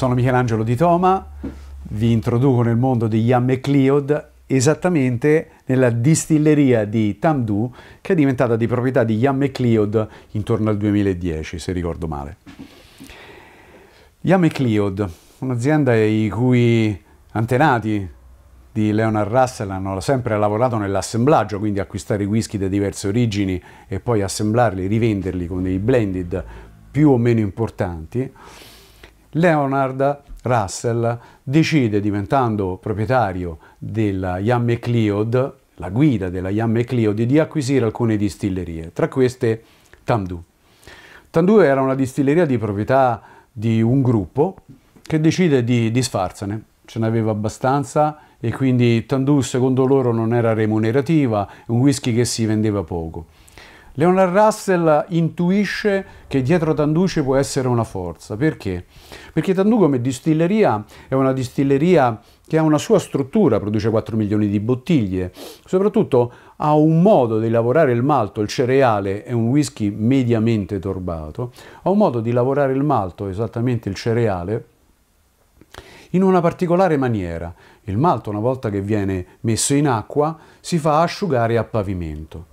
Sono Michelangelo di Toma, vi introduco nel mondo di Yam Cliod esattamente nella distilleria di Tamdu che è diventata di proprietà di Yam Cliod intorno al 2010 se ricordo male. Yam Cliod, un'azienda i cui antenati di Leonard Russell hanno sempre lavorato nell'assemblaggio, quindi acquistare whisky da diverse origini e poi assemblarli, rivenderli con dei blended più o meno importanti. Leonard Russell decide, diventando proprietario della Yam Cleod, la guida della Yam Cleod, di acquisire alcune distillerie, tra queste Tandu. Tandu era una distilleria di proprietà di un gruppo che decide di disfarsene, ce n'aveva abbastanza e quindi Tandu secondo loro non era remunerativa, un whisky che si vendeva poco. Leonard Russell intuisce che dietro Tanduce può essere una forza. Perché? Perché Tandu come distilleria è una distilleria che ha una sua struttura, produce 4 milioni di bottiglie, soprattutto ha un modo di lavorare il malto, il cereale è un whisky mediamente torbato, ha un modo di lavorare il malto, esattamente il cereale, in una particolare maniera. Il malto una volta che viene messo in acqua si fa asciugare a pavimento.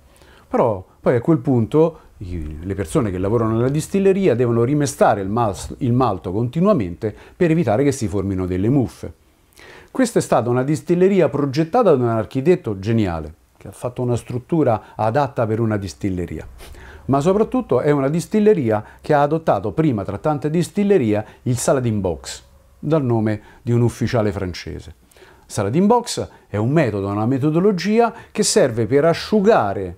Però poi a quel punto le persone che lavorano nella distilleria devono rimestare il, mas, il malto continuamente per evitare che si formino delle muffe. Questa è stata una distilleria progettata da un architetto geniale, che ha fatto una struttura adatta per una distilleria. Ma soprattutto è una distilleria che ha adottato prima tra tante distillerie il Saladin Box, dal nome di un ufficiale francese. Saladin Box è un metodo, una metodologia che serve per asciugare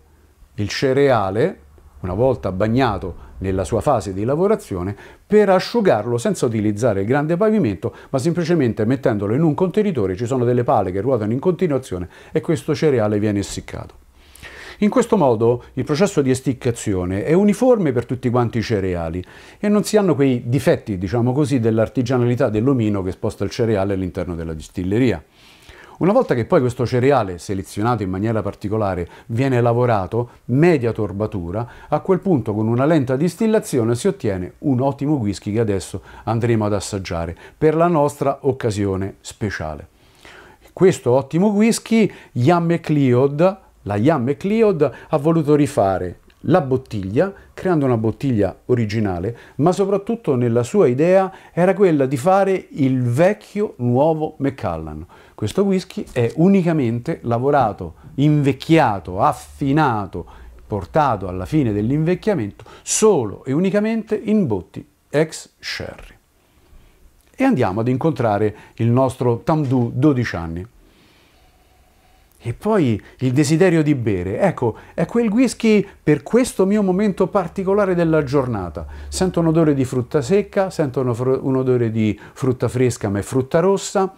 il cereale, una volta bagnato nella sua fase di lavorazione, per asciugarlo senza utilizzare il grande pavimento, ma semplicemente mettendolo in un contenitore, ci sono delle pale che ruotano in continuazione e questo cereale viene essiccato. In questo modo il processo di esticcazione è uniforme per tutti quanti i cereali e non si hanno quei difetti, diciamo così, dell'artigianalità dell'omino che sposta il cereale all'interno della distilleria. Una volta che poi questo cereale, selezionato in maniera particolare, viene lavorato, media torbatura, a quel punto con una lenta distillazione si ottiene un ottimo whisky che adesso andremo ad assaggiare per la nostra occasione speciale. Questo ottimo whisky, Yam McLeod, la Yam McLeod ha voluto rifare la bottiglia, creando una bottiglia originale, ma soprattutto nella sua idea era quella di fare il vecchio nuovo McCallan. Questo whisky è unicamente lavorato, invecchiato, affinato, portato alla fine dell'invecchiamento solo e unicamente in botti ex sherry. E andiamo ad incontrare il nostro Tamdu 12 anni. E poi il desiderio di bere, ecco, è quel whisky per questo mio momento particolare della giornata. Sento un odore di frutta secca, sento un odore di frutta fresca ma è frutta rossa.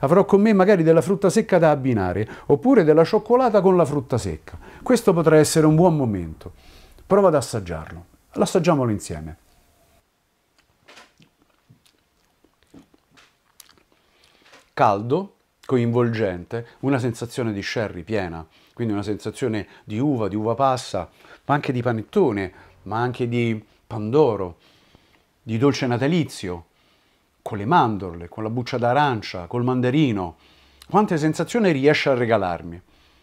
Avrò con me magari della frutta secca da abbinare, oppure della cioccolata con la frutta secca. Questo potrà essere un buon momento. Prova ad assaggiarlo. L'assaggiamolo insieme. Caldo, coinvolgente, una sensazione di sherry piena, quindi una sensazione di uva, di uva passa, ma anche di panettone, ma anche di pandoro, di dolce natalizio, con le mandorle, con la buccia d'arancia, col mandarino. Quante sensazioni riesce a regalarmi?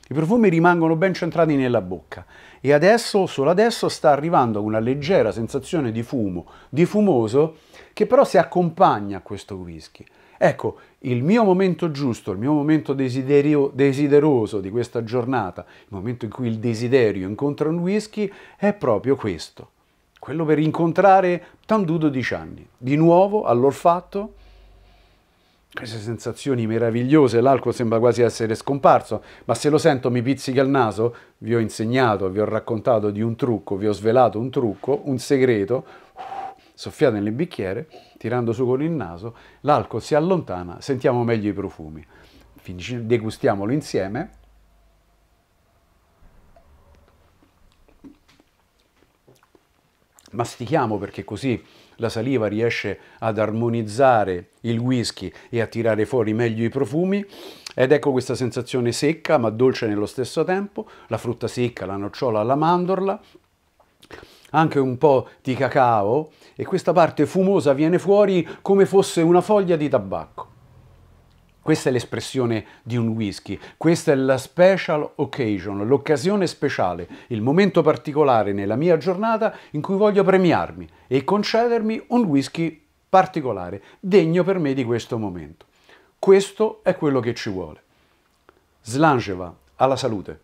I profumi rimangono ben centrati nella bocca e adesso, solo adesso, sta arrivando una leggera sensazione di fumo, di fumoso, che però si accompagna a questo whisky. Ecco, il mio momento giusto, il mio momento desideroso di questa giornata, il momento in cui il desiderio incontra un whisky, è proprio questo. Quello per incontrare Tandu 12 anni. Di nuovo, all'orfatto, queste sensazioni meravigliose, l'alcol sembra quasi essere scomparso, ma se lo sento mi pizzica il naso, vi ho insegnato, vi ho raccontato di un trucco, vi ho svelato un trucco, un segreto, soffiate nel bicchiere, tirando su con il naso, l'alcol si allontana, sentiamo meglio i profumi. Finisci, degustiamolo insieme. Mastichiamo perché così la saliva riesce ad armonizzare il whisky e a tirare fuori meglio i profumi ed ecco questa sensazione secca ma dolce nello stesso tempo, la frutta secca, la nocciola, la mandorla, anche un po' di cacao e questa parte fumosa viene fuori come fosse una foglia di tabacco. Questa è l'espressione di un whisky, questa è la special occasion, l'occasione speciale, il momento particolare nella mia giornata in cui voglio premiarmi e concedermi un whisky particolare, degno per me di questo momento. Questo è quello che ci vuole. Slangeva alla salute.